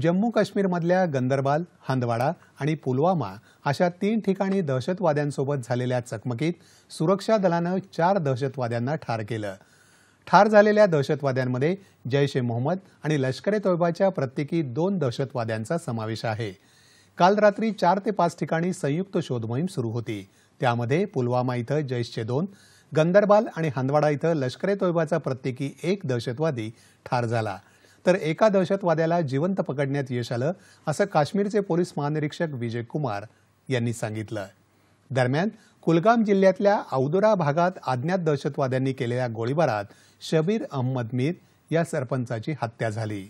जम्मू काश्मीरमधल्या गंदरबाल हंदवाडा आणि पुलवामा अशा तीन ठिकाणी दहशतवाद्यांसोबत झालेल्या चकमकीत सुरक्षा दलानं चार दहशतवाद्यांना ठार केलं ठार झालेल्या दहशतवाद्यांमध्ये जैश ए मोहम्मद आणि लष्कर ए तोयबाच्या प्रत्येकी दोन दहशतवाद्यांचा समावेश आहे काल रात्री चार ते पाच ठिकाणी संयुक्त शोधमोहीम सुरू होती त्यामध्ये पुलवामा इथं जैशचे दोन गंदरबाल आणि हंदवाडा इथं लष्कर ए तोयबाचा प्रत्येकी एक दहशतवादी ठार झाला तर एका दहशतवाद्याला जिवंत पकडण्यात यश आलं असं काश्मीरचे पोलीस महानिरीक्षक विजय कुमार यांनी सांगितलं दरम्यान कुलगाम जिल्ह्यातल्या औदोरा भागात अज्ञात दहशतवाद्यांनी केलेल्या गोळीबारात शबीर अहमद मीर या सरपंचाची हत्या झाली